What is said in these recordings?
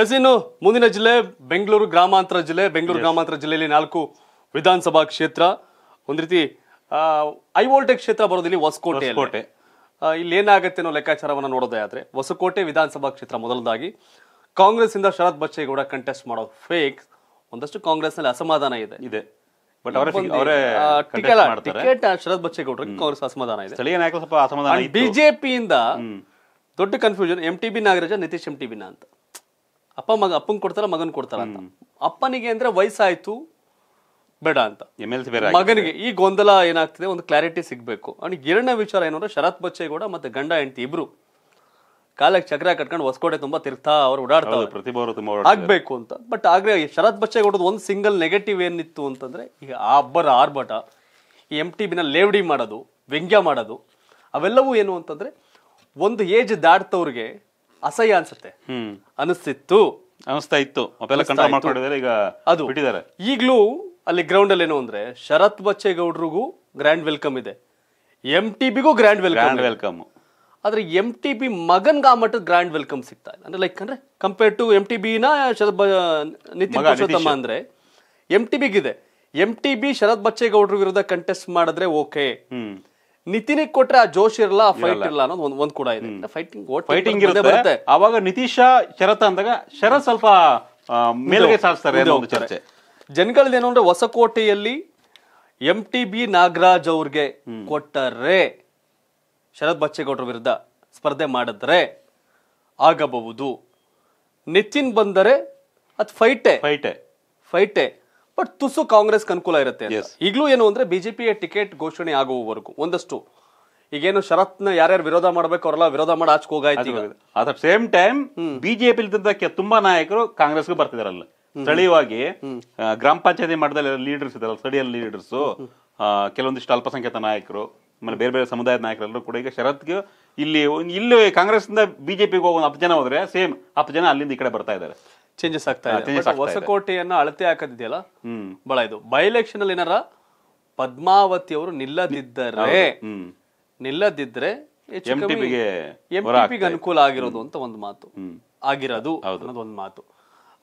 S ಮುಂದಿನ ಜಿಲ್ಲೆ ಬೆಂಗಳೂರು ಗ್ರಾಮಾಂತರ ಜಿಲ್ಲೆ ಬೆಂಗಳೂರು ಗ್ರಾಮಾಂತರ ಜಿಲ್ಲೆಯಲ್ಲಿ ನಾಲ್ಕು ವಿಧಾನಸಭಾ ಕ್ಷೇತ್ರ ಒಂದ್ ರೀತಿ ಐ ವೋಲ್ಟೇಜ್ ಕ್ಷೇತ್ರ ಬರೋದಿಲ್ಲ ಹೊಸಕೋಟೆ ಕೋಟೆ ಇಲ್ಲಿ ಏನಾಗುತ್ತೆ ಅನ್ನೋ ಲೆಕ್ಕಾಚಾರವನ್ನು ನೋಡೋದೇ ಆದ್ರೆ ಹೊಸಕೋಟೆ ವಿಧಾನಸಭಾ ಕ್ಷೇತ್ರ ಮೊದಲದಾಗಿ ಕಾಂಗ್ರೆಸ್ ಇಂದ ಶರತ್ ಬಚ್ಚೇಗೌಡ ಕಂಟೆಸ್ಟ್ ಮಾಡೋ ಫೇಕ್ ಒಂದಷ್ಟು ಕಾಂಗ್ರೆಸ್ ನಲ್ಲಿ ಅಸಮಾಧಾನ ಇದೆ ಇದೆ ಬಟ್ ಟಿಕೆಟ್ ಶರತ್ ಬಚ್ಚೇಗೌಡ ಕಾಂಗ್ರೆಸ್ ಅಸಮಾಧಾನ ಇದೆ ಬಿಜೆಪಿಯಿಂದ ದೊಡ್ಡ confusion M T B Nagaraja Nitish M T ಬಿನ ಅಂತ ಅಪ್ಪ ಮಗ ಅಪ್ಪಂಗೆ ಕೊಡ್ತಾರ ಮಗನ್ ಕೊಡ್ತಾರ ಅಂತ ಅಪ್ಪನಿಗೆ ಅಂದ್ರೆ ವಯಸ್ಸಾಯ್ತು ಬೇಡ ಅಂತ ಮಗನಿಗೆ ಈ ಗೊಂದಲ ಏನಾಗ್ತಿದೆ ಒಂದು ಕ್ಲಾರಿಟಿ ಸಿಗ್ಬೇಕು ಅವ್ನಿಗೆ ಎರಡನೇ ವಿಚಾರ ಏನಂದ್ರೆ ಶರತ್ ಬಚ್ಚೇಗೌಡ ಮತ್ತೆ ಗಂಡ ಹೆಂಡತಿ ಇಬ್ರು ಕಾಲಕ್ಕೆ ಚಕ್ರ ಕಟ್ಕೊಂಡು ಹೊಸಕೋಟೆ ತುಂಬಾ ತಿರ್ತಾ ಅವ್ರು ಓಡಾಡ್ತಾರೆ ಆಗ್ಬೇಕು ಅಂತ ಬಟ್ ಆಗ್ರೆ ಶರತ್ ಬಚ್ಚೇಗೌಡದ ಒಂದು ಸಿಂಗಲ್ ನೆಗೆಟಿವ್ ಏನಿತ್ತು ಅಂತಂದ್ರೆ ಈಗ ಆ ಅಬ್ಬರ ಆರ್ಭಟ ಈ ಎಮ್ ಟಿ ಬಿನ ಲೇವಡಿ ಮಾಡೋದು ವ್ಯಂಗ್ಯ ಮಾಡೋದು ಅವೆಲ್ಲವೂ ಏನು ಅಂತಂದ್ರೆ ಒಂದು ಏಜ್ ದಾಟ್ತವ್ರಿಗೆ ಅಸಹ್ಯ ಅನ್ಸುತ್ತೆ ಅನಿಸ್ತಿತ್ತು ಅನಿಸ್ತಾ ಇತ್ತು ಈಗ ಅದು ಬಿಟ್ಟಿದ್ದಾರೆ ಈಗಲೂ ಅಲ್ಲಿ ಗ್ರೌಂಡ್ ಅಲ್ಲಿ ಏನು ಅಂದ್ರೆ ಶರತ್ ಬಚ್ಚೇಗೌಡ್ರಿಗೂ ಗ್ರ್ಯಾಂಡ್ ವೆಲ್ಕಮ್ ಇದೆ ಎಂ ಟಿ ಬಿಗೂ ಗ್ರ್ಯಾಂಡ್ ವೆಲ್ಕಮ್ ವೆಲ್ಕಮ್ ಆದ್ರೆ ಎಂ ಟಿ ಬಿ ಮಗನ್ಗೆ ಆ ಮಟ್ಟದ ಗ್ರ್ಯಾಂಡ್ ವೆಲ್ಕಮ್ ಸಿಗ್ತಾ ಇಲ್ಲ ಅಂದ್ರೆ ಲೈಕ್ ಅಂದ್ರೆ compare to M T B ನ ನಿತಿನ್ ಅಂದ್ರೆ ಎಂ ಟಿ ಬಿಗಿದೆ ಎಂ ಟಿ ಬಿ ಶರತ್ ಬಚ್ಚೇಗೌಡ್ರ ವಿರುದ್ಧ ಕಂಟೆಸ್ಟ್ ಮಾಡಿದ್ರೆ ಓಕೆ ನಿತಿನ್ ಕೊಟ್ರೆ ಆ ಜೋಶ್ ಇರಲ್ಲ ಫೈಟ್ ಇರಲ್ಲ ಅನ್ನೋದು ಒಂದ್ ಒಂದ್ ಕೂಡ ಇದೆ ಫೈಟಿಂಗ್ ಫೈಟಿಂಗ್ ಇರುತ್ತೆ ಬರುತ್ತೆ ಅವಾಗ ನಿತೀಶ ಶರತ್ ಅಂದಾಗ ಶರತ್ ಸ್ವಲ್ಪ ಮೇಲೆ ಸಾಧಿಸ್ತಾರೆ ಚರ್ಚೆ ಏನು ಅಂದ್ರೆ ಹೊಸಕೋಟೆಯಲ್ಲಿ ಎಂ ಟಿ ಬಿ ನಾಗರಾಜ್ ಅವ್ರಿಗೆ ಕೊಟ್ಟರೆ ಶರತ್ ಬಚ್ಚೇಗೌಡರ ವಿರುದ್ಧ ಸ್ಪರ್ಧೆ ಮಾಡಿದ್ರೆ ಆಗಬಹುದು ನಿತಿನ್ ಬಂದರೆ ಅದು ಫೈಟೆ ಫೈಟೆ ಫೈಟೆ ಬಟ್ ತುಸು ಕಾಂಗ್ರೆಸ್ ಅನುಕೂಲ ಇರುತ್ತೆ ಈಗಲೂ ಏನು ಅಂದ್ರೆ ಬಿಜೆಪಿಯ ಟಿಕೆಟ್ ಘೋಷಣೆ ಆಗುವವರೆಗೂ ಒಂದಷ್ಟು ಈಗೇನು ಶರತ್ನ ಯಾರ್ಯಾರು ವಿರೋಧ ಮಾಡ್ಬೇಕು ಅವ್ರಲ್ಲ ವಿರೋಧ ಮಾಡಿ ಆಚೆ ಹೋಗಾಯ್ತು ಅಟ್ ಸೇಮ್ ಟೈಮ್ ಬಿಜೆಪಿ ತುಂಬಾ ನಾಯಕರು ಕಾಂಗ್ರೆಸ್ಗೂ ಬರ್ತಿದಾರಲ್ಲ ಸ್ಥಳೀಯವಾಗಿ ಗ್ರಾಮ ಪಂಚಾಯತಿ ಮಟ್ಟದಲ್ಲಿ ಲೀಡರ್ಸ್ ಇದಾರೆ ಸ್ಥಳೀಯ ಲೀಡರ್ಸ್ ಕೆಲವೊಂದಿಷ್ಟು ಅಲ್ಪಸಂಖ್ಯಾತ ನಾಯಕರು ಆಮೇಲೆ ಬೇರೆ ಬೇರೆ ಸಮುದಾಯದ ನಾಯಕರೆಲ್ಲರೂ ಕೂಡ ಈಗ ಶರತ್ಗೆ ಇಲ್ಲಿ ಇಲ್ಲಿ ಕಾಂಗ್ರೆಸ್ನಿಂದ ಬಿಜೆಪಿಗೆ ಹೋಗಿ ಒಂದು ಹತ್ತು ಜನ ಹೋದ್ರೆ ಸೇಮ್ ಹತ್ತು ಜನ ಅಲ್ಲಿಂದ ಈ ಕಡೆ ಬರ್ತಾ ಇದ್ದಾರೆ ಚೇಂಜಸ್ ಆಗ್ತಾ ಇದೆ ಹೊಸಕೋಟೆಯನ್ನ ಅಳತೆ ಹಾಕದಿದೆಯಲ್ಲ ಬಹಳ ಇದು ಬೈ ಎಲೆಕ್ಷನ್ ಅಲ್ಲಿ ಏನಾರ ಪದ್ಮಾವತಿ ಅವರು ನಿಲ್ಲದಿದ್ದರೆ ನಿಲ್ಲದಿದ್ರೆ ಅನುಕೂಲ ಆಗಿರೋದು ಅಂತ ಒಂದು ಮಾತು ಆಗಿರೋದು ಅನ್ನೋದು ಒಂದು ಮಾತು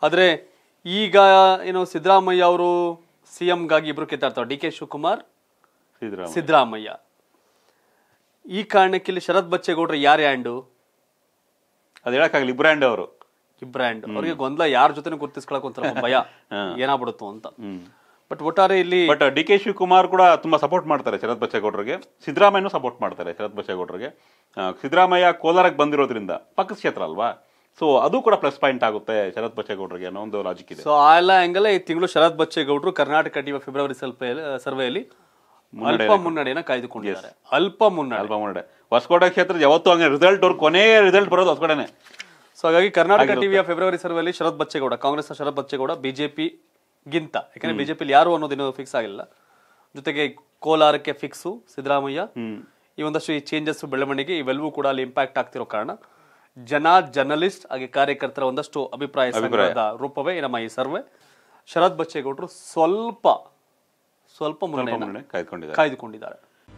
ಆದ್ರೆ ಈಗ ಏನು ಸಿದ್ದರಾಮಯ್ಯ ಅವರು ಗಾಗಿ ಇಬ್ರು ಕೆತ್ತಾಡ್ತಾರೆ ಡಿ ಕೆ ಶಿವಕುಮಾರ್ ಸಿದ್ದರಾಮಯ್ಯ ಈ ಕಾರಣಕ್ಕೆ ಇಲ್ಲಿ ಶರತ್ ಬಚ್ಚೇಗೌಡ್ರೆ ಯಾರು ಹ್ಯಾಂಡು ಅದು ಹೇಳಕ್ಕಾಗಲಿ ಇಬ್ರು ಅವರು ಬ್ರ್ಯಾಂಡ್ ಅವ್ರಿಗೆ ಗೊಂದಲ ಯಾರ ಜೊತೆ ಗುರ್ತಿಸ್ಕೊಳಕ್ ಒಂಥರ ಭಯ ಏನಾಗ್ಬಿಡುತ್ತೋ ಅಂತ ಬಟ್ ಒಟ್ಟಾರೆ ಇಲ್ಲಿ ಬಟ್ ಡಿ ಕೆ ಶಿವಕುಮಾರ್ ಕೂಡ ತುಂಬಾ ಸಪೋರ್ಟ್ ಮಾಡ್ತಾರೆ ಶರತ್ ಬಚ್ಚೇಗೌಡರಿಗೆ ಸಿದ್ದರಾಮಯ್ಯನೂ ಸಪೋರ್ಟ್ ಮಾಡ್ತಾರೆ ಶರತ್ ಬಚ್ಚೇಗೌಡರಿಗೆ ಸಿದ್ದರಾಮಯ್ಯ ಕೋಲಾರಕ್ಕೆ ಬಂದಿರೋದ್ರಿಂದ ಪಕ್ಕದ ಕ್ಷೇತ್ರ ಅಲ್ವಾ ಸೊ ಅದು ಕೂಡ ಪ್ಲಸ್ ಪಾಯಿಂಟ್ ಆಗುತ್ತೆ ಶರತ್ ಬಚ್ಚೇಗೌಡರಿಗೆ ಅನ್ನೋ ಒಂದು ಲಾಜಿಕ್ ಇದೆ ಸೊ ಆ ಎಲ್ಲ ಹೆಂಗಲ್ಲ ಈ ತಿಂಗಳು ಶರತ್ ಬಚ್ಚೇಗೌಡರು ಕರ್ನಾಟಕ ಟಿವಿ ಫೆಬ್ರವರಿ ಸ್ವಲ್ಪ ಸರ್ವೆಯಲ್ಲಿ ಅಲ್ಪ ಮುನ್ನಡೆಯನ್ನು ಕಾಯ್ದುಕೊಂಡಿದ್ದಾರೆ ಅಲ್ಪ ಮುನ್ನಡೆ ಅಲ್ಪ ಮುನ್ನಡೆ ಹೊಸಕೋಟೆ ಕ್ಷೇತ್ರ ಯಾವತ್ತೂ ಹಂಗೆ ರಿಸಲ್ಟ್ ಅವ್ರು ಕೊನೆಯ ರಿಸಲ್ಟ್ ಬರೋದು ಹೊಸಕೋಟೆನೆ ಸೊ ಹಾಗಾಗಿ ಕರ್ನಾಟಕ ಟಿವಿಯ ಫೆಬ್ರವರಿ ಸರ್ವೆಯಲ್ಲಿ ಶರತ್ ಬಚ್ಚೇಗೌಡ ಕಾಂಗ್ರೆಸ್ನ ಶರತ್ ಬಚ್ಚೇಗೌಡ ಬಿಜೆಪಿ ಗಿಂತ ಯಾಕಂದ್ರೆ ಬಿಜೆಪಿಲಿ ಯಾರು ಅನ್ನೋದಿನ ಫಿಕ್ಸ್ ಆಗಿಲ್ಲ ಜೊತೆಗೆ ಕೋಲಾರಕ್ಕೆ ಫಿಕ್ಸು ಸಿದ್ದರಾಮಯ್ಯ ಈ ಒಂದಷ್ಟು ಈ ಚೇಂಜಸ್ ಬೆಳವಣಿಗೆ ಇವೆಲ್ಲವೂ ಕೂಡ ಅಲ್ಲಿ ಇಂಪ್ಯಾಕ್ಟ್ ಆಗ್ತಿರೋ ಕಾರಣ ಜನ ಜರ್ನಲಿಸ್ಟ್ ಹಾಗೆ ಕಾರ್ಯಕರ್ತರ ಒಂದಷ್ಟು ಅಭಿಪ್ರಾಯ ರೂಪವೇ ನಮ್ಮ ಈ ಸರ್ವೆ ಶರತ್ ಬಚ್ಚೇಗೌಡರು ಸ್ವಲ್ಪ ಸ್ವಲ್ಪ ಮುನ್ನಡೆ ಕಾಯ್ದುಕೊಂಡಿದ್ದಾರೆ